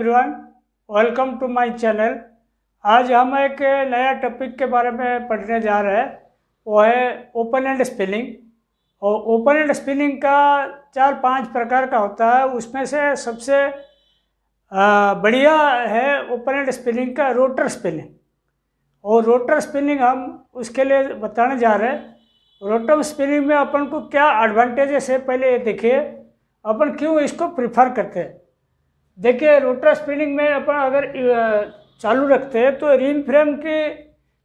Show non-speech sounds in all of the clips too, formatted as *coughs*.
everyone welcome to my channel आज हम एक नया टॉपिक के बारे में पढ़ने जा रहे हैं वो है ओपन एंड स्पिनिंग और ओपन एंड स्पिनिंग का चार पांच प्रकार का होता है उसमें से सबसे बढ़िया है ओपन एंड स्पिनिंग का रोटर स्पिनिंग और रोटर स्पिनिंग हम उसके लिए बताने जा रहे हैं रोटर स्पिनिंग में अपन को क्या एडवांटेजेस है पहले ये देखिए अपन क्यों इसको प्रिफर करते हैं देखिए रोटर स्पिनिंग में अपन अगर चालू रखते हैं तो रिंग फ्रेम के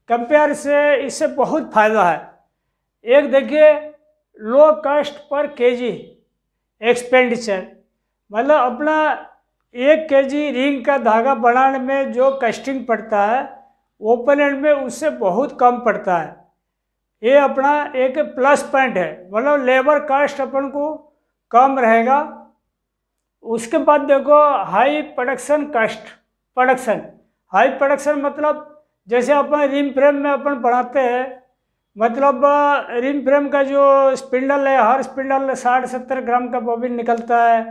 कंपेयर से इससे बहुत फायदा है एक देखिए लो कॉस्ट पर केजी एक्सपेंडिचर मतलब अपना एक केजी रिंग का धागा बनाने में जो कस्टिंग पड़ता है ओपन एंड में उससे बहुत कम पड़ता है ये अपना एक प्लस पॉइंट है मतलब लेबर कास्ट अपन को कम रहेगा उसके बाद देखो high production cost production high production मतलब जैसे अपन रिम फ्रेम में अपन पढ़ाते हैं मतलब रिम फ्रेम का जो स्पिंडल है हर स्पिंडल साठ सत्तर ग्राम का बॉबिन निकलता है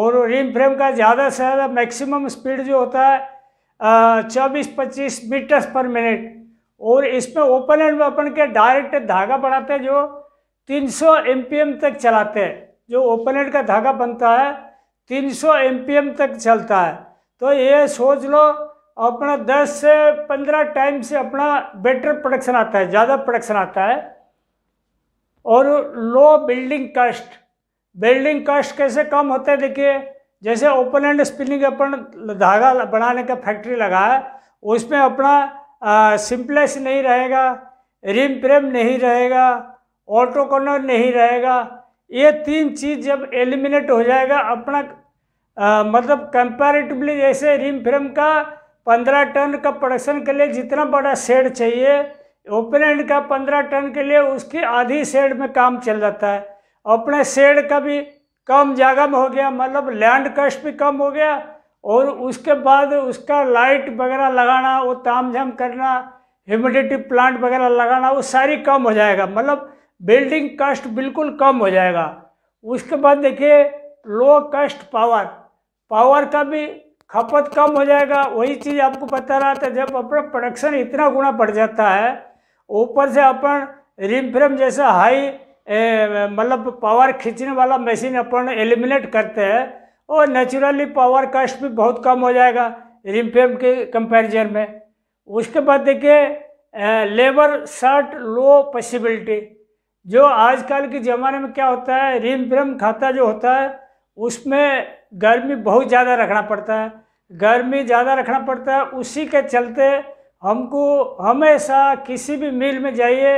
और रिम फ्रेम का ज़्यादा से ज़्यादा मैक्सिमम स्पीड जो होता है चौबीस पच्चीस मीटर्स पर मिनट और इसमें ओपन एंड में अपन के डायरेक्ट धागा बढ़ाते हैं जो 300 एम तक चलाते हैं जो ओपन एंड का धागा बनता है 300 एम तक चलता है तो ये सोच लो अपना 10 से 15 टाइम से अपना बेटर प्रोडक्शन आता है ज़्यादा प्रोडक्शन आता है और low building cost building cost कैसे कम होता है देखिए जैसे ओपन एंड स्पिनिंग अपन धागा बनाने का फैक्ट्री लगा है उसमें अपना सिंपलेस नहीं रहेगा रिम प्रेम नहीं रहेगा ऑटो कॉर्नर नहीं रहेगा ये तीन चीज़ जब एलिमिनेट हो जाएगा अपना आ, मतलब कंपैरेटिवली जैसे रिम फ्रेम का पंद्रह टन का प्रोडक्शन के लिए जितना बड़ा शेड चाहिए ओपन एंड का पंद्रह टन के लिए उसकी आधी शेड में काम चल जाता है अपने शेड का भी कम जगह में हो गया मतलब लैंड कस्ट भी कम हो गया और उसके बाद उसका लाइट वगैरह लगाना वो ताम झाम करना ह्यूमिडिटी प्लांट वगैरह लगाना वो सारी कम हो जाएगा मतलब बिल्डिंग कास्ट बिल्कुल कम हो जाएगा उसके बाद देखिए लो कास्ट पावर पावर का भी खपत कम हो जाएगा वही चीज़ आपको बता रहा था जब अपना प्रोडक्शन इतना गुना बढ़ जाता है ऊपर से अपन रिम फ्रेम जैसा हाई मतलब पावर खींचने वाला मशीन अपन एलिमिनेट करते हैं और नेचुरली पावर कास्ट भी बहुत कम हो जाएगा रिम फ्रेम के कंपैरिजन में उसके बाद देखिए लेबर शर्ट लो पॉसिबिलिटी जो आजकल के ज़माने में क्या होता है रिम ब्रम खाता जो होता है उसमें गर्मी बहुत ज़्यादा रखना पड़ता है गर्मी ज़्यादा रखना पड़ता है उसी के चलते हमको हमेशा किसी भी मिल में जाइए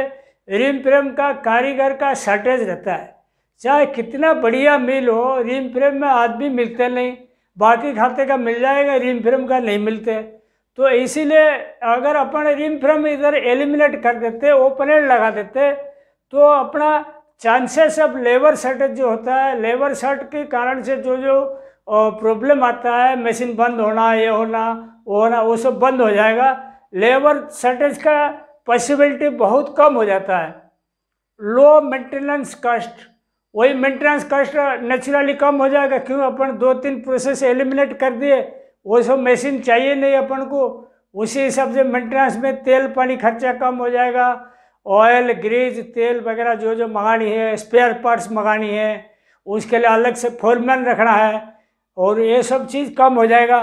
रिम प्रेम का कारीगर का शॉर्टेज रहता है चाहे कितना बढ़िया मिल हो रिम फ्रेम में आदमी मिलते नहीं बाकी खाते का मिल जाएगा रिम फ्रेम का नहीं मिलते तो इसीलिए अगर अपन रिम फ्रेम इधर एलिमिनेट कर देते ओपन एंड लगा देते तो अपना चांसेस अब लेबर शर्टेज जो होता है लेबर शर्ट के कारण से जो जो प्रॉब्लम आता है मशीन बंद होना ये होना वो होना वो सब बंद हो जाएगा लेबर शर्टेज का पॉसिबिलिटी बहुत कम हो जाता है लो मेंटेनेंस कॉस्ट वही मेंटेनेंस कॉस्ट नेचुरली कम हो जाएगा क्यों अपन दो तीन प्रोसेस एलिमिनेट कर दिए वो सब मशीन चाहिए नहीं अपन को उसी हिसाब से मेंटेनेंस में तेल पानी खर्चा कम हो जाएगा ऑयल ग्रीज तेल वगैरह जो जो मंगानी है स्पेयर पार्ट्स मंगानी है उसके लिए अलग से फोरमैन रखना है और ये सब चीज़ कम हो जाएगा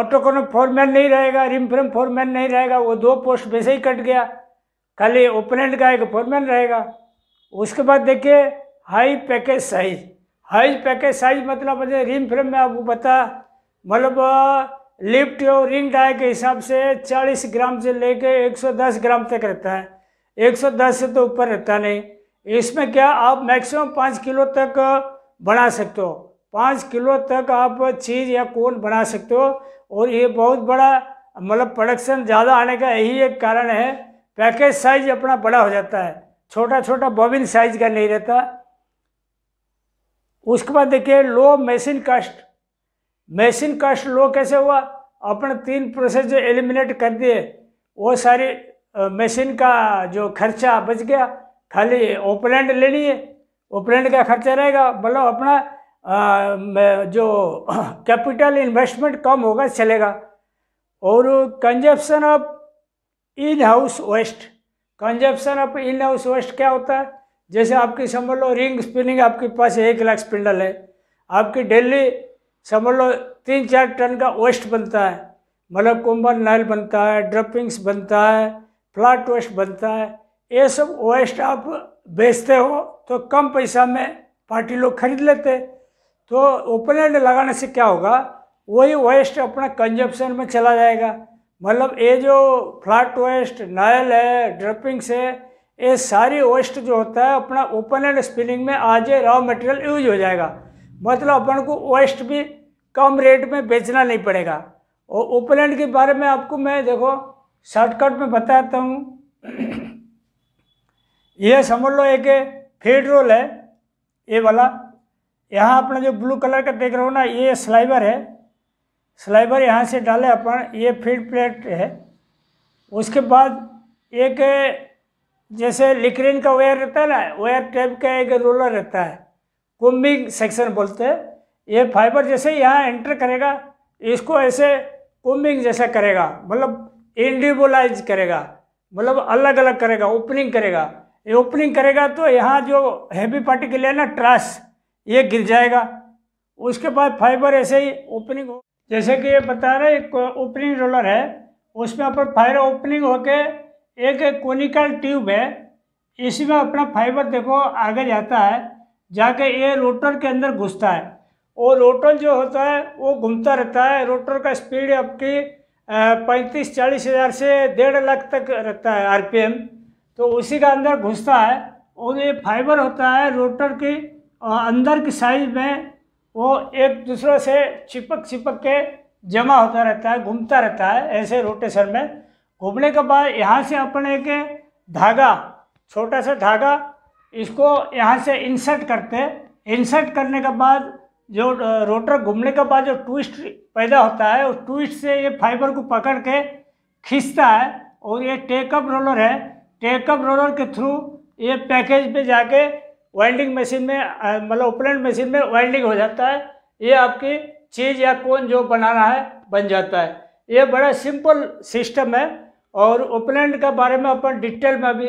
ऑटो कोनो फोरमैन नहीं रहेगा रिम फ्रेम फोरमैन नहीं रहेगा वो दो पोस्ट वैसे ही कट गया खाली ओपनेंट का एक फोरमैन रहेगा उसके बाद देखिए high package size high package size मतलब मुझे रिम फ्रेम में आपको बता मतलब लिफ्ट और रिंग डाय के हिसाब से 40 ग्राम से लेके 110 ग्राम तक रहता है 110 से तो ऊपर रहता नहीं इसमें क्या आप मैक्सिमम पाँच किलो तक बढ़ा सकते हो पाँच किलो तक आप चीज़ या कोन बना सकते हो और ये बहुत बड़ा मतलब प्रोडक्शन ज़्यादा आने का यही एक कारण है पैकेज साइज अपना बड़ा हो जाता है छोटा छोटा बॉबिन साइज का नहीं रहता उसके बाद देखिए low machine cost machine cost low कैसे हुआ अपन तीन प्रोसेस जो एलिमिनेट कर दिए वो सारे मशीन का जो खर्चा बच गया खाली ओपरेंट ले लिए ओपरेंट का खर्चा रहेगा बोलो अपना आ, जो कैपिटल *coughs* इन्वेस्टमेंट कम होगा चलेगा और consumption of in house waste consumption of in house waste क्या होता है जैसे आपकी समझ लो रिंग स्पिनिंग आपके पास एक लाख स्पिंडल है आपकी डेली समझ लो तीन चार टन का वेस्ट बनता है मतलब कुंभन नाइल बनता है ड्रपिंग्स बनता है फ्लाट वेस्ट बनता है ये सब वेस्ट आप बेचते हो तो कम पैसा में पार्टी लोग खरीद लेते तो ओपन एंड लगाने से क्या होगा वही वेस्ट अपना कंजप्शन में चला जाएगा मतलब ये जो फ्लाट वेस्ट नायल है ड्रपिंग्स है ये सारी वेस्ट जो होता है अपना ओपन एंड स्पिनिंग में आज ये रॉ मटेरियल यूज हो जाएगा मतलब अपन को वेस्ट भी कम रेट में बेचना नहीं पड़ेगा और ओपन एंड के बारे में आपको मैं देखो शॉर्टकट में बताता हूँ यह समझ लो एक फेडरोल है ये वाला यहाँ अपना जो ब्लू कलर का देख रहे हो ना ये स्लाइबर है स्लाइबर यहाँ से डाले अपन ये फीड प्लेट है उसके बाद एक जैसे लिक्रेन का वायर रहता है ना वायर टाइप का एक रोलर रहता है कुम्बिंग सेक्शन बोलते हैं ये फाइबर जैसे यहाँ एंटर करेगा इसको ऐसे कुम्बिंग जैसा करेगा मतलब इंडिविजुअलाइज करेगा मतलब अलग अलग करेगा ओपनिंग करेगा ये ओपनिंग करेगा तो यहाँ जो हैवी पार्टी के लिए ना ट्रस ये गिर जाएगा उसके बाद फाइबर ऐसे ही ओपनिंग हो जैसे कि ये बता रहे एक ओपनिंग रोलर है उसमें अपन फाइबर ओपनिंग होके एक कोनिकल ट्यूब है इसमें अपना फाइबर देखो आगे जाता है जाके ये रोटर के अंदर घुसता है और रोटर जो होता है वो घूमता रहता है रोटर का स्पीड आपकी पैंतीस चालीस हज़ार से डेढ़ लाख तक रखता है आरपीएम तो उसी का अंदर घुसता है और ये फाइबर होता है रोटर के अंदर की साइज में वो एक दूसरे से चिपक चिपक के जमा होता रहता है घूमता रहता है ऐसे रोटेशन में घूमने के बाद यहाँ से अपने के धागा छोटा सा धागा इसको यहाँ से इंसर्ट करते इंसर्ट करने के बाद जो रोटर घूमने के बाद जो ट्विस्ट पैदा होता है उस ट्विस्ट से ये फाइबर को पकड़ के खींचता है और ये टेकअप रोलर है टेकअप रोलर के थ्रू ये पैकेज में जाके वेल्डिंग मशीन में मतलब ओपलेंट मशीन में वेल्डिंग हो जाता है ये आपकी चीज़ या कौन जो बनाना है बन जाता है ये बड़ा सिंपल सिस्टम है और ओपलेंट के बारे में अपन डिटेल में अभी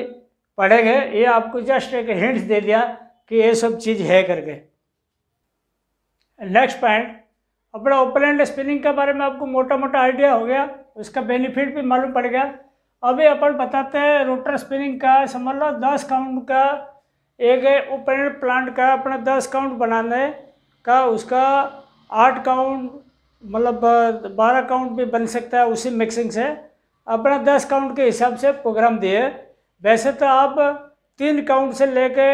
पढ़ेंगे ये आपको जस्ट एक हिंट्स दे दिया कि ये सब चीज़ है करके नेक्स्ट पॉइंट अपना ओपन एंड स्पिनिंग के बारे में आपको मोटा मोटा आइडिया हो गया उसका बेनिफिट भी मालूम पड़ गया अभी अपन बताते हैं रोटर स्पिनिंग का समझ लो दस काउंट का एक ओपन एंड प्लांट का अपना दस काउंट बनाने का उसका आठ काउंट मतलब बारह काउंट भी बन सकता है उसी मिक्सिंग से अपना दस काउंट के हिसाब से प्रोग्राम दिए वैसे तो आप तीन काउंट से लेके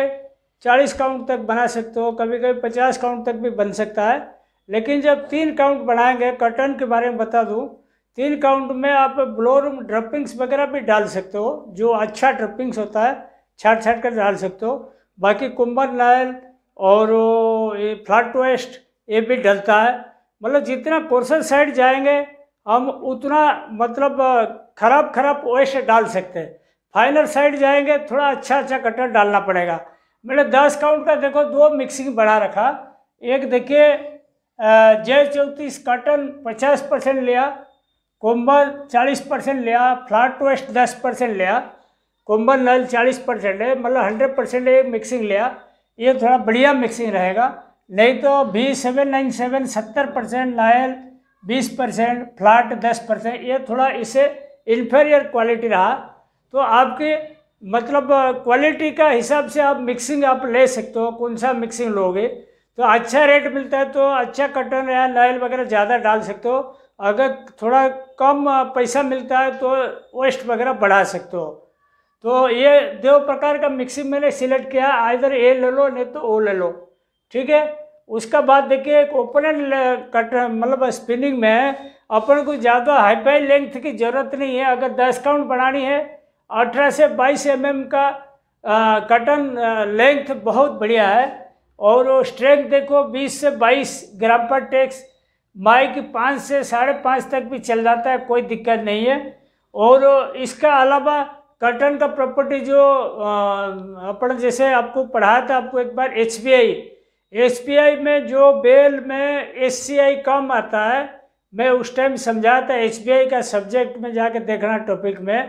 चालीस काउंट तक बना सकते हो कभी कभी पचास काउंट तक भी बन सकता है लेकिन जब तीन काउंट बढ़ाएंगे कर्टन के बारे में बता दूँ तीन काउंट में आप ब्लोरूम ड्रपिंग्स वगैरह भी डाल सकते हो जो अच्छा ड्रपिंग्स होता है छाट छाट कर डाल सकते हो बाकी कुंभर नायल और ये फ्लाट वेस्ट ये भी डलता है मतलब जितना कोर्सल साइड जाएंगे हम उतना मतलब खराब खराब वेस्ट डाल सकते हैं फाइनल साइड जाएंगे थोड़ा अच्छा अच्छा कटर डालना पड़ेगा मैंने दस काउंट का देखो दो मिक्सिंग बढ़ा रखा एक देखिए जय चौतीस कॉटन पचास परसेंट लिया कोम्बल चालीस परसेंट लिया फ्लाट ट्वेस्ट दस परसेंट लिया कोम्बल नल चालीस परसेंट है मतलब हंड्रेड परसेंट एक मिक्सिंग लिया ये थोड़ा बढ़िया मिक्सिंग रहेगा नहीं तो बी सेवन नाइन सेवन सत्तर परसेंट नायल बीस परसेंट फ्लाट दस परसेंट ये थोड़ा इसे इन्फेरियर क्वालिटी रहा तो आपके मतलब क्वालिटी का हिसाब से आप मिक्सिंग आप ले सकते हो कौन सा मिक्सिंग लोगे तो अच्छा रेट मिलता है तो अच्छा कटन या नायल वगैरह ज़्यादा डाल सकते हो अगर थोड़ा कम पैसा मिलता है तो वेस्ट वगैरह बढ़ा सकते हो तो ये दो प्रकार का मिक्सिंग मैंने सिलेक्ट किया इधर ए ले लो नहीं तो ओ ले लो ठीक है उसका बाद देखिए एक ओपन कट मतलब स्पिनिंग में अपन को ज़्यादा हाई फाई लेंथ की ज़रूरत नहीं है अगर दस काउंट बनानी है अठारह से बाईस एम mm का कटन लेंथ बहुत बढ़िया है और वो स्ट्रेंथ देखो बीस से बाईस ग्राम पर टेक्स माइक पाँच से साढ़े पाँच तक भी चल जाता है कोई दिक्कत नहीं है और इसका अलावा कर्टन का प्रॉपर्टी जो अपन जैसे आपको पढ़ाया था आपको एक बार एच पी आई में जो बेल में एस कम आता है मैं उस टाइम समझाया था एच का सब्जेक्ट में जाके देखना टॉपिक में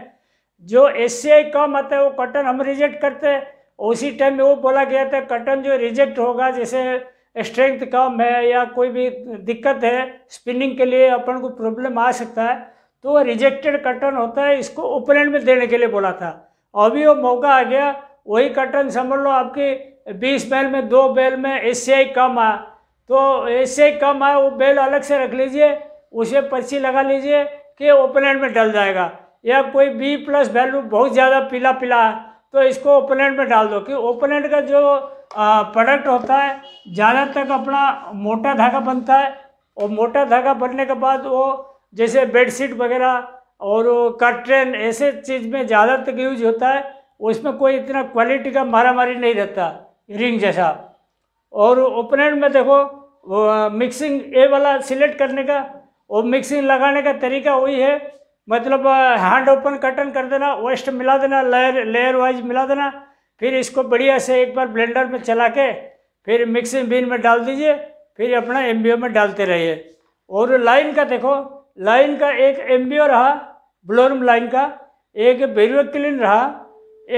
जो एस कम आता है वो कटन हम रिजेक्ट करते हैं उसी टाइम में वो बोला गया था कटन जो रिजेक्ट होगा जैसे स्ट्रेंथ कम है या कोई भी दिक्कत है स्पिनिंग के लिए अपन को प्रॉब्लम आ सकता है तो वो रिजेक्टेड कटन होता है इसको ओपोनेंट में देने के लिए बोला था अभी वो मौका आ गया वही कटन समझ लो आपके बीस बैल में दो बैल में एस कम आ तो एस कम आए वो बैल अलग से रख लीजिए उसे पर्ची लगा लीजिए कि ओपोनेंट में डल जाएगा या कोई बी प्लस वैल्यू बहुत ज़्यादा पीला पीला है तो इसको ओपोनेंट में डाल दो कि ओपोनेंट का जो प्रोडक्ट होता है ज़्यादा तक अपना मोटा धागा बनता है और मोटा धागा बनने के बाद वो जैसे बेडशीट वगैरह और कर्टन ऐसे चीज़ में ज़्यादा तक यूज होता है उसमें कोई इतना क्वालिटी का मारा मारी नहीं रहता रिंग जैसा और ओपोनेंट में देखो मिक्सिंग ए वाला सिलेक्ट करने का और मिक्सिंग लगाने का तरीका वही है मतलब हैंड ओपन कटन कर देना वेस्ट मिला देना लेयर लेयर वाइज मिला देना फिर इसको बढ़िया से एक बार ब्लेंडर में चला के फिर मिक्सिंग बीन में डाल दीजिए फिर अपना एम में डालते रहिए और लाइन का देखो लाइन का एक एम रहा ब्लोरम लाइन का एक बेरवे क्लिन रहा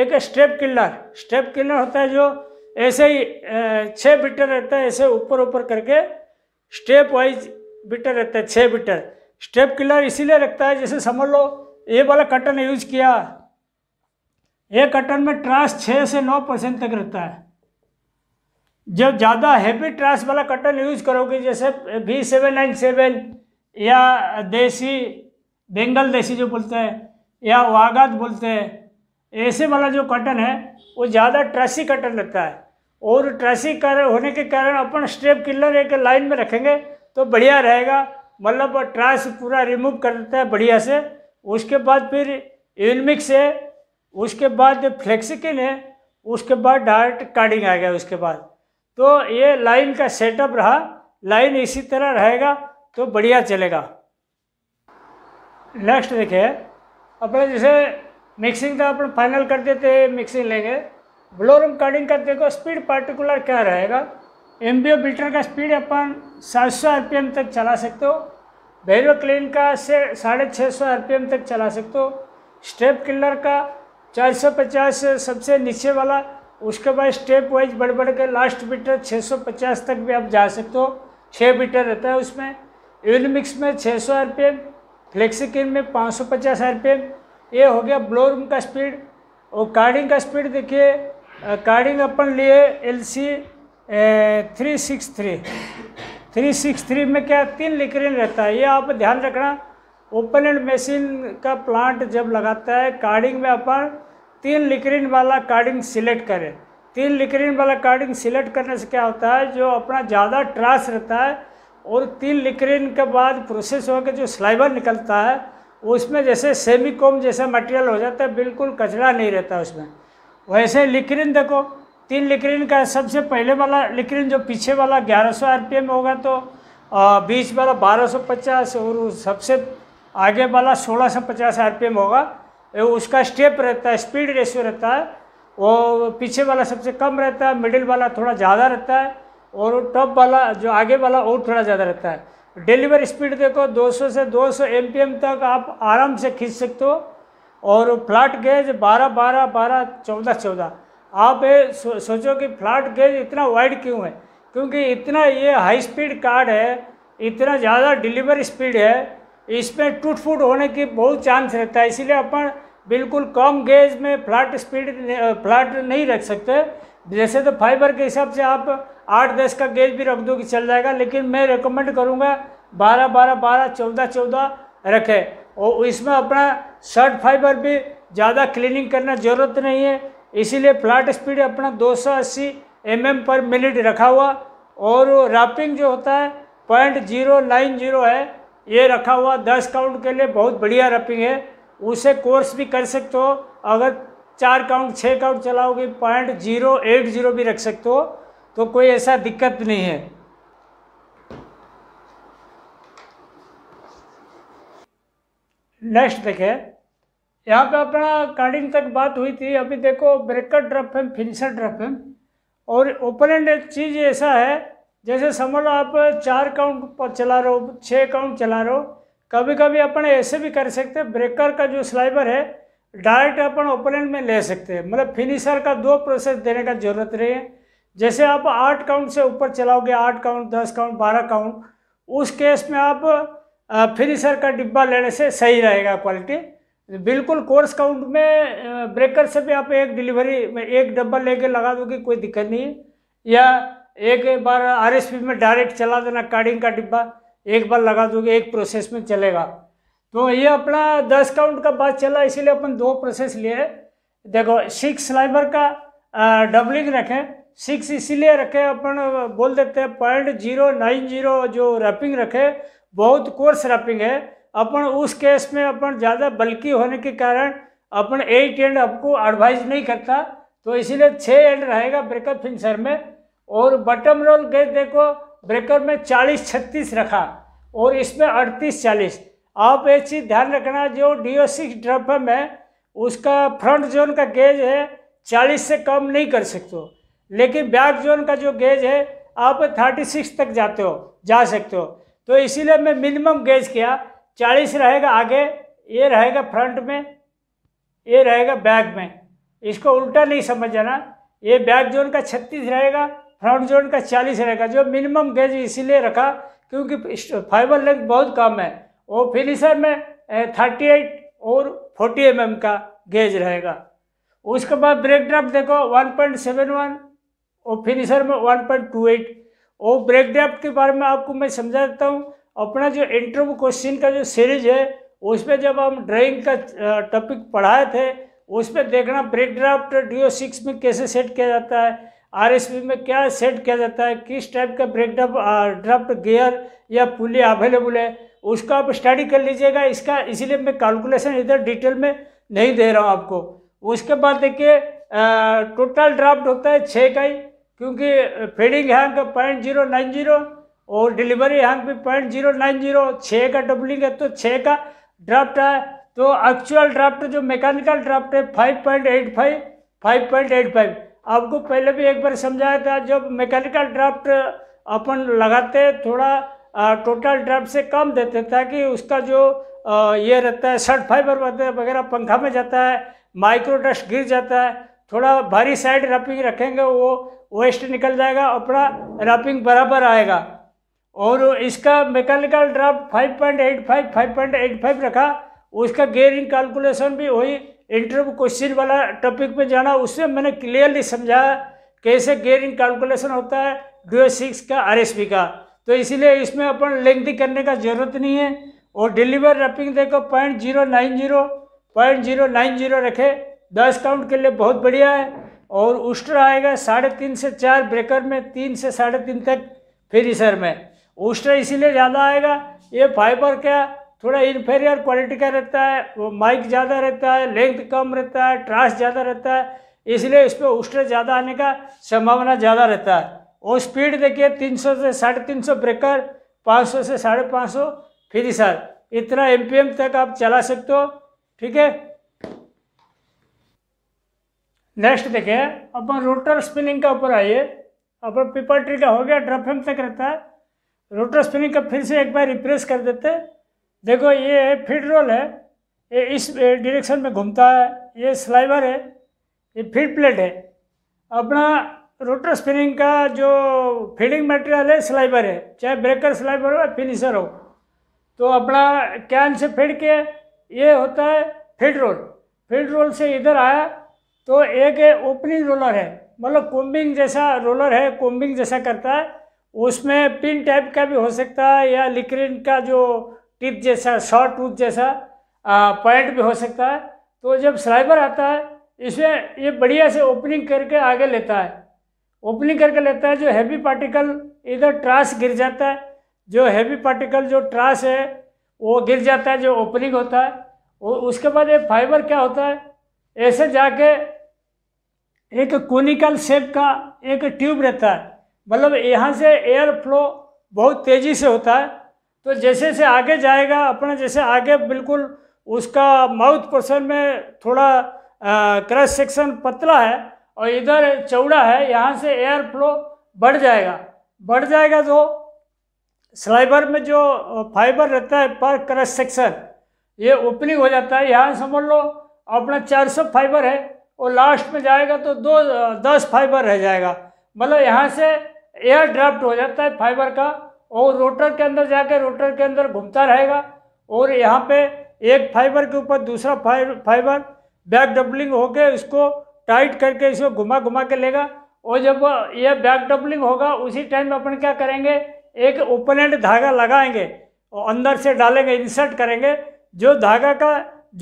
एक स्टेप किलर स्टेप किलर होता है जो ऐसे ही छः बीटर रहता है ऐसे ऊपर ऊपर करके स्टेप वाइज बीटर रहता है छः बीटर स्टेप किलर इसीलिए रखता है जैसे समझ लो ये वाला कटन यूज किया ये कटन में ट्रांस छः से नौ परसेंट तक रहता है जब ज़्यादा हैवी ट्रांस वाला कटन यूज करोगे जैसे वी सेवन नाइन सेवन या देसी बेंगल देसी जो बोलते हैं या वागात बोलते हैं ऐसे वाला जो कटन है वो ज़्यादा ट्रैसी कटन लगता है और ट्रैसी कर होने के कारण अपन स्टेप किलर एक लाइन में रखेंगे तो बढ़िया रहेगा मतलब ट्रांस पूरा रिमूव कर देता है बढ़िया से उसके बाद फिर इनमिक्स है उसके बाद फ्लेक्सिकल है उसके बाद डायरेक्ट कार्डिंग आ गया उसके बाद तो ये लाइन का सेटअप रहा लाइन इसी तरह रहेगा तो बढ़िया चलेगा नेक्स्ट देखिए अपने जैसे मिक्सिंग का अपन फाइनल कर देते हैं मिक्सिंग लेंगे ब्लोरम कार्डिंग का देखो स्पीड पार्टिकुलर क्या रहेगा एम बीटर का स्पीड अपन 700 आरपीएम तक चला सकते हो भैरव क्लीन का से साढ़े छः सौ आर तक चला सकते हो स्टेप किलर का 450 सबसे नीचे वाला उसके बाद स्टेप वाइज बढ़ बढ़ के लास्ट बीटर 650 तक भी आप जा सकते हो छः बीटर रहता है उसमें इवन मिक्स में 600 सौ आर पी एम फ्लेक्सिकिन में 550 सौ पचास आर पी एम ये हो गया ब्लोरूम का स्पीड और कार्डिंग का स्पीड देखिए कार्डिंग अपन लिए L C three six three three six three में क्या तीन लिक्रिन रहता है ये आप ध्यान रखना ओपन एंड मशीन का प्लांट जब लगाता है कार्डिंग में अपन तीन लिक्रीन वाला कार्डिंग सिलेक्ट करें तीन लिक्रिन वाला कार्डिंग सिलेक्ट करने से क्या होता है जो अपना ज़्यादा ट्रास रहता है और तीन लिक्रीन के बाद प्रोसेस होकर जो स्लाइबर निकलता है उसमें जैसे सेमी कोम जैसा मटेरियल हो जाता है बिल्कुल कचरा नहीं रहता उसमें वैसे लिक्रिन देखो तीन लिक्रिन का सबसे पहले वाला लिक्रिन जो पीछे वाला 1100 आरपीएम होगा तो बीच वाला 1250 और सबसे आगे वाला 1650 आरपीएम होगा उसका स्टेप रहता है स्पीड रेशियो रहता है वो पीछे वाला सबसे कम रहता है मिडिल वाला थोड़ा ज़्यादा रहता है और टॉप वाला जो आगे वाला और थोड़ा ज़्यादा रहता है डिलीवर स्पीड देखो 200 से 200 सौ तक आप आराम से खींच सकते हो और फ्लाट गेज 12 12 12 14 14 आप सो, सोचो कि फ्लैट गेज इतना वाइड क्यों है क्योंकि इतना ये हाई स्पीड कार्ड है इतना ज़्यादा डिलीवर स्पीड है इसमें टूट फूट होने की बहुत चांस रहता है इसीलिए अपन बिल्कुल कम गेज में फ्लैट स्पीड फ्लैट नहीं रख सकते जैसे तो फाइबर के हिसाब से आप आठ दस का गेज भी रख दो कि चल जाएगा लेकिन मैं रिकमेंड करूँगा बारह बारह बारह चौदह चौदह रखें और इसमें अपना शर्ट फाइबर भी ज़्यादा क्लीनिंग करना ज़रूरत नहीं है इसीलिए फ्लैट स्पीड अपना 280 mm पर मिनट रखा हुआ और रैपिंग जो होता है पॉइंट जीरो नाइन जीरो है ये रखा हुआ दस काउंट के लिए बहुत बढ़िया रैपिंग है उसे कोर्स भी कर सकते हो अगर चार काउंट छः काउंट चलाओगे पॉइंट जीरो एट जीरो भी रख सकते हो तो कोई ऐसा दिक्कत नहीं है नेक्स्ट देखें यहाँ पे अपना कार्डिंग तक बात हुई थी अभी देखो ब्रेकर ड्रप है फिनिशर ड्रप है और ओपन एंड एक चीज़ ऐसा है जैसे समझ लो आप चार काउंट चला रहे हो छः काउंट चला रहे हो कभी कभी अपन ऐसे भी कर सकते हैं ब्रेकर का जो स्लाइबर है डायरेक्ट अपन एंड में ले सकते हैं मतलब फिनिशर का दो प्रोसेस देने का जरूरत नहीं है जैसे आप आठ काउंट से ऊपर चलाओगे आठ काउंट दस काउंट बारह काउंट उस केस में आप फिनिशर का डिब्बा लेने से सही रहेगा क्वालिटी बिल्कुल कोर्स काउंट में ब्रेकर से भी आप एक डिलीवरी में एक डब्बा लेके लगा दोगे कोई दिक्कत नहीं है या एक बार आरएसपी में डायरेक्ट चला देना कार्डिंग का डिब्बा एक बार लगा दोगे एक प्रोसेस में चलेगा तो ये अपना दस काउंट का बात चला इसीलिए अपन दो प्रोसेस लिए देखो सिक्स स्लाइबर का डबलिंग रखें सिक्स इसीलिए रखें अपन बोल देते हैं पॉइंट जीरो नाइन जीरो जो रैपिंग रखे बहुत कोर्स रैपिंग है अपन उस केस में अपन ज़्यादा बल्कि होने के कारण अपन एट एंड आपको एडवाइज नहीं करता तो इसीलिए छः एंड रहेगा ब्रेकर फिंसर में और बटम रोल गेज देखो ब्रेकर में चालीस छत्तीस रखा और इसमें अड़तीस चालीस आप एक चीज़ ध्यान रखना जो डी ओ सिक्स ड्रपम है उसका फ्रंट जोन का गेज है चालीस से कम नहीं कर सकते हो लेकिन बैक जोन का जो गेज है आप थर्टी सिक्स तक जाते हो जा सकते हो तो इसीलिए मैं मिनिमम गेज किया चालीस रहेगा आगे ये रहेगा फ्रंट में ये रहेगा बैक में इसको उल्टा नहीं समझ जाना ये बैक जोन का छत्तीस रहेगा फ्रंट जोन का चालीस रहेगा जो मिनिमम गेज इसीलिए रखा क्योंकि फाइबर लेंथ बहुत कम है वो फिनिशर में थर्टी एट और फोर्टी एम mm का गेज रहेगा उसके बाद ब्रेक ड्राफ देखो वन पॉइंट सेवन वन और फिनिशर में वन पॉइंट टू एट और ब्रेक ड्राफ्ट के बारे में आपको मैं समझा देता हूँ अपना जो इंटरव्यू क्वेश्चन का जो सीरीज है उसमें जब हम ड्राइंग का टॉपिक पढ़ाए थे उसमें देखना ब्रेक ड्राफ्ट डी सिक्स में कैसे सेट किया जाता है आर में क्या सेट किया जाता है किस टाइप का ब्रेक ड्राफ्ट ड्राफ्ट गियर या पुली अवेलेबल है उसका आप स्टडी कर लीजिएगा इसका इसीलिए मैं कैलकुलेशन इधर डिटेल में नहीं दे रहा हूँ आपको उसके बाद देखिए टोटल ड्राफ्ट होता है छः का ही क्योंकि feeding hank point zero nine zero और डिलीवरी हम भी पॉइंट जीरो नाइन जीरो छः का डब्लिंग है तो छः का ड्राफ्ट है तो एक्चुअल ड्राफ्ट जो मैकेनिकल ड्राफ्ट है five point eight five five point eight five आपको पहले भी एक बार समझाया था जब मैकेनिकल ड्राफ्ट अपन लगाते थोड़ा टोटल ड्राफ्ट से कम देते ताकि उसका जो आ, ये रहता है शर्ट फाइबर वगैरह पंखा में जाता है माइक्रो डस्ट गिर जाता है थोड़ा भारी साइड रैपिंग रखेंगे वो वेस्ट निकल जाएगा अपना रैपिंग बराबर आएगा और इसका मैकेनिकल ड्राफ्ट 5.85 5.85 रखा उसका गेयरिंग कैलकुलेशन भी वही इंटरव्यू क्वेश्चन वाला टॉपिक में जाना उसमें मैंने क्लियरली समझाया कैसे गेयरिंग कैलकुलेशन होता है डी सिक्स का आर का तो इसीलिए इसमें अपन लेंथी करने का जरूरत नहीं है और डिलीवर रैपिंग देखो point zero nine zero point zero nine zero रखे दस काउंट के लिए बहुत बढ़िया है और उस्टर आएगा साढ़े तीन से चार ब्रेकर में तीन से साढ़े तीन तक फिर में ओस्टर इसीलिए ज़्यादा आएगा ये फाइबर क्या थोड़ा इन्फेरियर क्वालिटी का रहता है वो माइक ज़्यादा रहता है लेंथ कम रहता है ट्रास ज़्यादा रहता है इसलिए इस पर उस्टर ज़्यादा आने का संभावना ज़्यादा रहता है और स्पीड देखिए 300 से साढ़े तीन सौ ब्रेकर 500 से साढ़े पाँच सौ सर इतना एम तक आप चला सकते हो ठीक है नेक्स्ट देखिए अपन रोटर स्पिनिंग का ऊपर आइए अपन पिपर ट्री का हो गया ड्रफ एम तक रहता है रोटर स्पिनिंग का फिर से एक बार रिप्रेस कर देते देखो ये फीड रोल है ये इस डायरेक्शन में घूमता है ये स्लाइवर है ये फीड प्लेट है अपना रोटर स्पिनिंग का जो फीडिंग मटेरियल है स्लाइवर है चाहे ब्रेकर स्लाइवर हो या फिनिशर हो तो अपना कैन से फेड के ये होता है फीड रोल फीड रोल से इधर आया तो एक ओपनिंग रोलर है मतलब कोम्बिंग जैसा रोलर है कोम्बिंग जैसा करता है उसमें पिन टाइप का भी हो सकता है या लिक्रिन का जो टिप जैसा शॉर्ट टूथ जैसा पॉइंट भी हो सकता है तो जब स्लाइबर आता है इसमें ये बढ़िया से ओपनिंग करके आगे लेता है ओपनिंग करके लेता है जो हैवी पार्टिकल इधर ट्रास गिर जाता है जो हैवी पार्टिकल जो ट्रास है वो गिर जाता है जो ओपनिंग होता है और उसके बाद एक फाइबर क्या होता है ऐसे जाके एक कोनिकल शेप का एक ट्यूब रहता है मतलब यहाँ से एयर फ्लो बहुत तेज़ी से होता है तो जैसे जैसे आगे जाएगा अपना जैसे आगे बिल्कुल उसका माउथ पोर्सन में थोड़ा क्रस सेक्शन पतला है और इधर चौड़ा है यहाँ से एयर फ्लो बढ़ जाएगा बढ़ जाएगा तो स्लाइबर में जो फाइबर रहता है पर क्रस सेक्शन ये ओपनिंग हो जाता है यहाँ समझ लो अपना चार सौ फाइबर है और लास्ट में जाएगा तो दो दस फाइबर रह जाएगा मतलब यहाँ से एयर ड्राफ्ट हो जाता है फाइबर का और रोटर के अंदर जाकर रोटर के अंदर घूमता रहेगा और यहाँ पे एक फाइबर के ऊपर दूसरा फाइबर बैक डबलिंग होकर इसको टाइट करके इसको घुमा घुमा के लेगा और जब यह बैक डबलिंग होगा उसी टाइम अपन क्या करेंगे एक ओपन एंड धागा लगाएंगे और अंदर से डालेंगे इंसर्ट करेंगे जो धागा का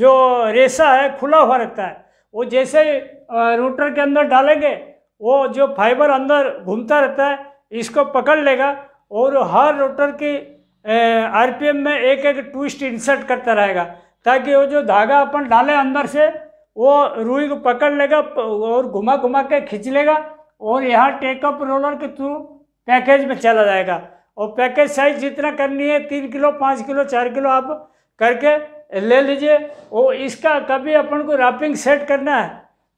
जो रेसा है खुला हुआ रहता है वो जैसे रोटर के अंदर डालेंगे वो जो फाइबर अंदर घूमता रहता है इसको पकड़ लेगा और हर रोटर के आरपीएम में एक एक ट्विस्ट इंसर्ट करता रहेगा ताकि वो जो धागा अपन डालें अंदर से वो रुई को पकड़ लेगा और घुमा घुमा के खींच लेगा और यहाँ टेकअप रोलर के थ्रू पैकेज में चला जाएगा और पैकेज साइज जितना करनी है तीन किलो पाँच किलो चार किलो आप करके ले लीजिए और इसका कभी अपन को रैपिंग सेट करना है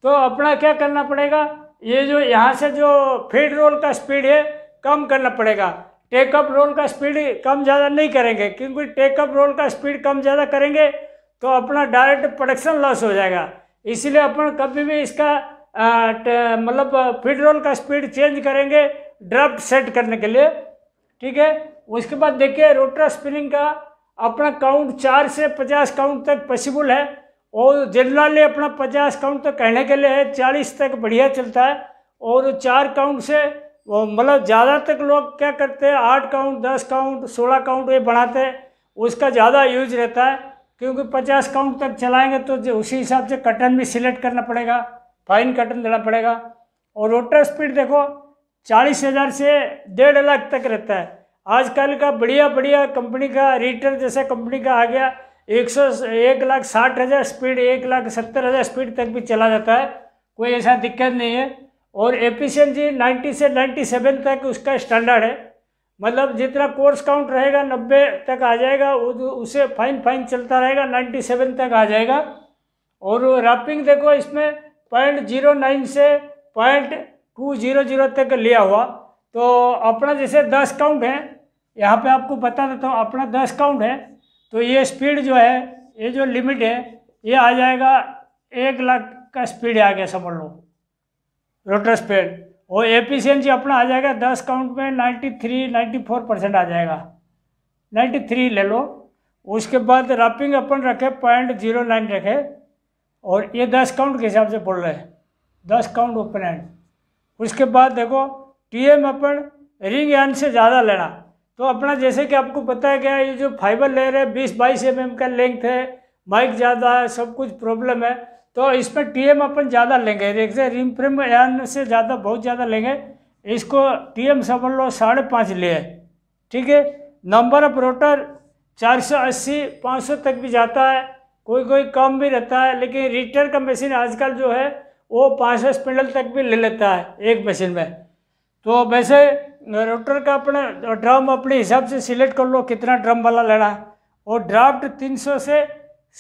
तो अपना क्या करना पड़ेगा ये जो यहाँ से जो फीड रोल का स्पीड है कम करना पड़ेगा टेकअप रोल का स्पीड कम ज़्यादा नहीं करेंगे क्योंकि टेकअप रोल का स्पीड कम ज़्यादा करेंगे तो अपना डायरेक्ट प्रोडक्शन लॉस हो जाएगा इसलिए अपन कभी भी इसका मतलब फीड रोल का स्पीड चेंज करेंगे ड्रप सेट करने के लिए ठीक है उसके बाद देखिए रोटर स्पिनिंग का अपना काउंट चार से पचास काउंट तक पॉसिबल है और जनरल अपना पचास काउंट तो कहने के लिए है चालीस तक बढ़िया चलता है और चार काउंट से वो मतलब ज़्यादा तक लोग क्या करते हैं आठ काउंट दस काउंट सोलह काउंट ये बढ़ाते हैं उसका ज़्यादा यूज रहता है क्योंकि पचास काउंट तक चलाएंगे तो जो उसी हिसाब से कटन भी सिलेक्ट करना पड़ेगा फाइन कटन देना पड़ेगा और रोटर स्पीड देखो चालीस हज़ार से डेढ़ लाख तक रहता है आजकल का बढ़िया बढ़िया कंपनी का रीटर जैसा कंपनी का आ गया एक सौ एक लाख साठ हज़ार स्पीड एक लाख सत्तर हज़ार स्पीड तक भी चला जाता है कोई ऐसा दिक्कत नहीं है और एफिशिएंसी 90 से 97 तक उसका स्टैंडर्ड है मतलब जितना कोर्स काउंट रहेगा 90 तक आ जाएगा उसे फाइन फाइन चलता रहेगा 97 तक आ जाएगा और रैपिंग देखो इसमें पॉइंट जीरो नाइन से पॉइंट टू जीरो जीरो तक लिया हुआ तो अपना जैसे दस काउंट है यहाँ पे आपको बता देता हूँ अपना दस काउंट है तो ये स्पीड जो है ये जो लिमिट है ये आ जाएगा एक लाख का स्पीड आ गया समझ लो रोटर स्पीड और एफिशियंसी अपना आ जाएगा दस काउंट में ninety three ninety four percent आ जाएगा नाइन्टी थ्री ले लो उसके बाद रैपिंग अपन रखे पॉइंट जीरो नाइन रखे और ये दस काउंट के हिसाब से बोल रहे हैं दस काउंट ओपन एंड उसके बाद देखो टी एम अपन रिंग एंड से ज़्यादा लेना तो अपना जैसे कि आपको पता है क्या ये जो फाइबर लेयर है बीस बाईस एम का लेंथ है माइक ज़्यादा है सब कुछ प्रॉब्लम है तो इसमें टी एम अपन ज़्यादा लेंगे देखते रिम फ्रेम एन से ज़्यादा बहुत ज़्यादा लेंगे इसको टी एम समझ लो साढ़े पाँच ले ठीक है नंबर ऑफ रोटर चार सौ अस्सी पाँच सौ तक भी जाता है कोई कोई कम भी रहता है लेकिन रिटर का मशीन आजकल जो है वो पाँच सौ स्पिंडल तक भी ले लेता है एक मशीन में तो वैसे रोटर का अपना ड्रम अपने हिसाब से सिलेक्ट कर लो कितना ड्रम वाला लेना है और ड्राफ्ट 300 से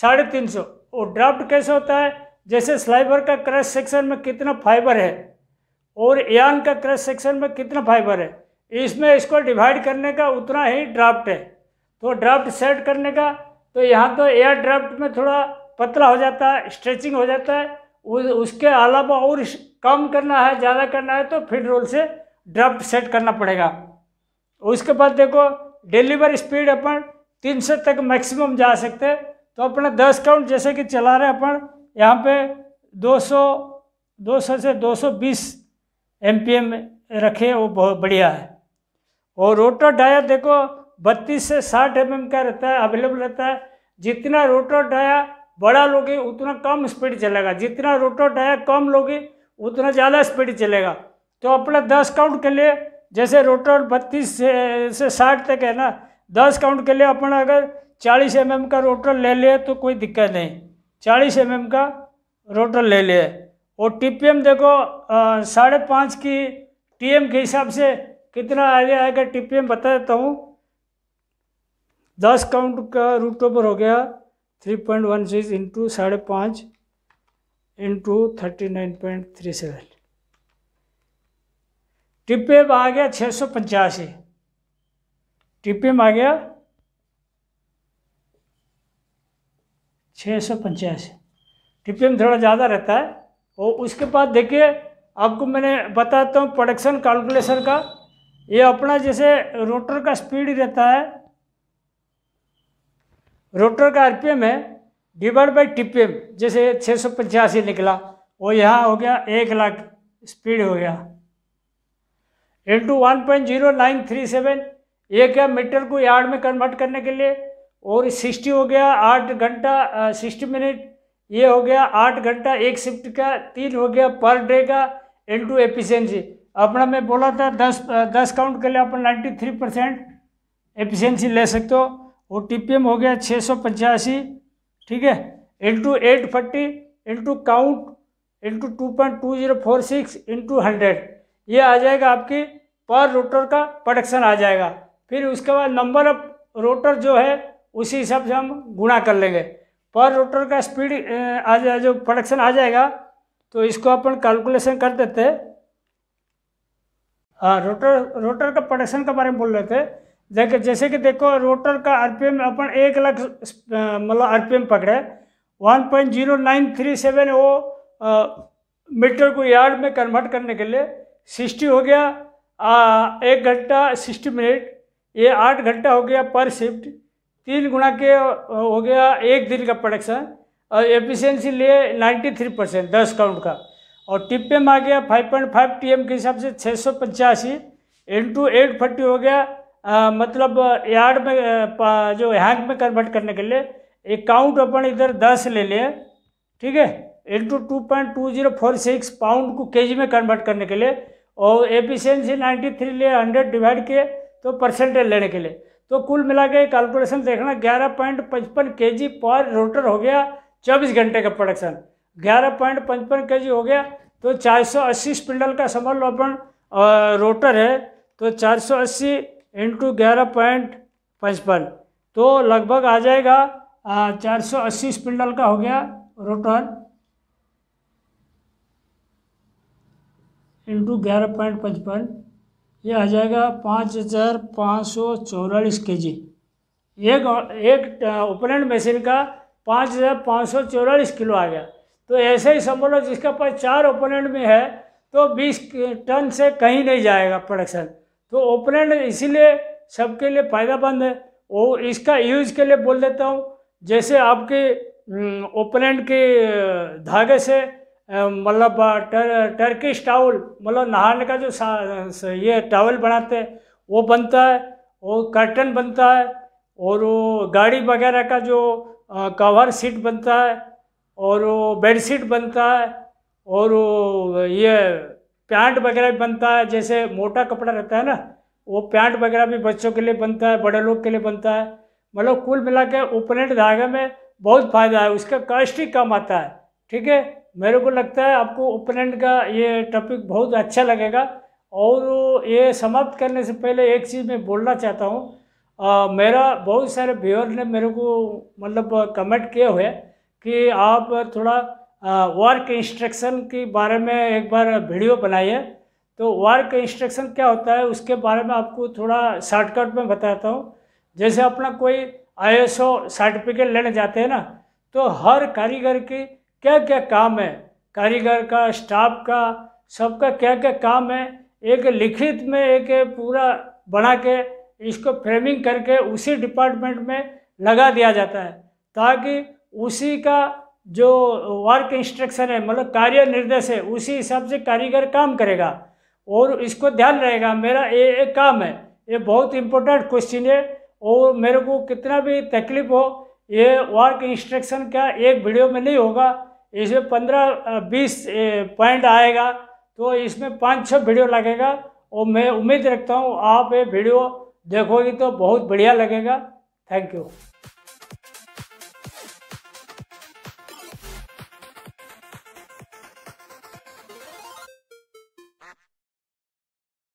साढ़े तीन सौ और ड्राफ्ट कैसे होता है जैसे स्लाइबर का क्रश सेक्शन में कितना फाइबर है और यान का क्रश सेक्शन में कितना फाइबर है इसमें इसको डिवाइड करने का उतना ही ड्राफ्ट है तो ड्राफ्ट सेट करने का तो यहाँ तो एयर ड्राफ्ट में थोड़ा पतला हो जाता है स्ट्रेचिंग हो जाता है उसके अलावा और कम करना है ज़्यादा करना है तो फिड रोल से ड्राफ्ट सेट करना पड़ेगा उसके बाद देखो डिलीवर स्पीड अपन 300 तक मैक्सिमम जा सकते हैं तो अपने 10 काउंट जैसे कि चला रहे अपन यहाँ पे 200 200 से 220 एम रखे वो बहुत बढ़िया है और रोटो डाया देखो 32 से 60 एम का रहता है अवेलेबल रहता है जितना रोटो डाया बड़ा लोगे उतना कम स्पीड चलेगा जितना रोटो डाया कम लोगे उतना ज़्यादा स्पीड चलेगा तो अपना दस काउंट के लिए जैसे रोटर बत्तीस से से साठ तक है ना दस काउंट के लिए अपन अगर चालीस एम mm का रोटर ले लिए तो कोई दिक्कत नहीं चालीस एम mm का रोटर ले लिए और टी देखो साढ़े पाँच की टी के हिसाब से कितना आ टी पी बता देता हूँ दस काउंट का रूट ओवर हो गया three point one six into साढ़े पाँच into thirty nine point three seven टिप्पे में आ गया छः सौ पंचासी टिप्पे में आ गया छः सौ पंचासी टिप्पे में थोड़ा ज़्यादा रहता है और उसके बाद देखिए आपको मैंने बताता हूँ प्रोडक्शन कैलकुलेशन का ये अपना जैसे रोटर का स्पीड रहता है रोटर का आरपीएम है डिवाइड बाई टिप्पे जैसे छः सौ पंचासी निकला और यहाँ हो गया एक लाख स्पीड हो गया into one point zero nine three seven एक या मीटर को यार्ड में कन्वर्ट करने के लिए और सिक्सटी हो गया आठ घंटा सिक्सटी मिनट ये हो गया आठ घंटा एक शिफ्ट का तीन हो गया पर डे का इंटू एफिशियंसी अपना मैं बोला था दस दस काउंट के लिए अपन नाइन्टी थ्री परसेंट एफिशेंसी ले सकते हो और टीपीएम हो गया छः सौ पचासी ठीक है into eight forty into count into two point two zero four six into hundred ये आ जाएगा आपकी पर रोटर का प्रोडक्शन आ जाएगा फिर उसके बाद नंबर ऑफ रोटर जो है उसी हिसाब से हम गुणा कर लेंगे पर रोटर का स्पीड आ जाए जो प्रोडक्शन आ जाएगा तो इसको अपन कैलकुलेशन कर देते हाँ रोटर रोटर का प्रोडक्शन के बारे में बोल रहे थे देखिए जैसे कि देखो रोटर का आरपीएम अपन एक लाख मतलब आरपीएम पकड़े one point zero nine three seven वो मीटर को यार्ड में कन्वर्ट करने के लिए सिक्सटी हो गया आ, एक घंटा सिक्सटी मिनट ये आठ घंटा हो गया पर शिफ्ट तीन गुना के हो गया एक दिन का प्रोडक्शन और एफिशिएंसी लिए 93 परसेंट दस काउंट का और टिप में आ गया 5.5 टीएम के हिसाब से छः सौ पचासी इंटू एट फोर्टी हो गया आ, मतलब यार्ड में जो हैंक में कन्वर्ट करने के लिए एक काउंट अपन इधर दस ले लिए ठीक है into two point two zero four six pound को केजी में कन्वर्ट करने के लिए और एफिशिएंसी थ्री लिए हंड्रेड डिवाइड किए तो परसेंटेज लेने के लिए तो कुल मिला के कैलकुलेशन देखना ग्यारह पॉइंट पचपन के जी पर रोटर हो गया चौबीस घंटे का प्रोडक्शन ग्यारह पॉइंट पचपन के जी हो गया तो चार सौ अस्सी स्पिंडल का समल लो अपन रोटर है तो चार सौ अस्सी इंटू ग्यारह पॉइंट पचपन तो लगभग आ जाएगा चार सौ अस्सी स्पिंडल का हो गया रोटर इंटू ग्यारह पॉइंट पचपन ये आ जाएगा पाँच हज़ार पाँच सौ चौरालीस के जी एक एक उपनयन मशीन का पाँच हज़ार पाँच सौ चौरालीस किलो आ गया तो ऐसे ही समझ लो पास चार ओपोनेंट में है तो बीस टन से कहीं नहीं जाएगा प्रोडक्शन तो ओपोनेंट इसीलिए सबके लिए फ़ायदेमंद है और इसका यूज़ के लिए बोल देता हूँ जैसे आपके ओपोनेंट के धागे से मतलब टर, टर्किश टावल मतलब नहाने का जो ये टावल बनाते हैं वो बनता है और कर्टन बनता है और वो गाड़ी वगैरह का जो कवर सीट बनता है और वो बेड सीट बनता है और वो ये पैंट वगैरह भी बनता है जैसे मोटा कपड़ा रहता है ना वो पैंट वगैरह भी बच्चों के लिए बनता है बड़े लोग के लिए बनता है मतलब कुल मिला के ओपनेट धागे में बहुत फ़ायदा है उसका कास्ट ही कम आता है ठीक है मेरे को लगता है आपको ओपोनेंट का ये टॉपिक बहुत अच्छा लगेगा और ये समाप्त करने से पहले एक चीज़ मैं बोलना चाहता हूँ मेरा बहुत सारे व्यूअर ने मेरे को मतलब कमेंट किए हुए कि आप थोड़ा वर्क इंस्ट्रक्शन के बारे में एक बार वीडियो बनाइए तो वर्क इंस्ट्रक्शन क्या होता है उसके बारे में आपको थोड़ा शॉर्टकट में बताता हूँ जैसे अपना कोई आई सर्टिफिकेट लेने जाते हैं ना तो हर कारीगर की क्या क्या काम है कारीगर का स्टाफ का सबका क्या क्या काम है एक लिखित में एक पूरा बना के इसको फ्रेमिंग करके उसी डिपार्टमेंट में लगा दिया जाता है ताकि उसी का जो वर्क इंस्ट्रक्शन है मतलब कार्य निर्देश है उसी हिसाब से कारीगर काम करेगा और इसको ध्यान रहेगा मेरा ये एक काम है ये बहुत इंपॉर्टेंट क्वेश्चन है और मेरे को कितना भी तकलीफ हो ये वर्क इंस्ट्रक्शन का एक वीडियो में नहीं होगा इसमें पंद्रह बीस पॉइंट आएगा तो इसमें पाँच छः वीडियो लगेगा और मैं उम्मीद रखता हूँ आप ये वीडियो देखोगी तो बहुत बढ़िया लगेगा थैंक यू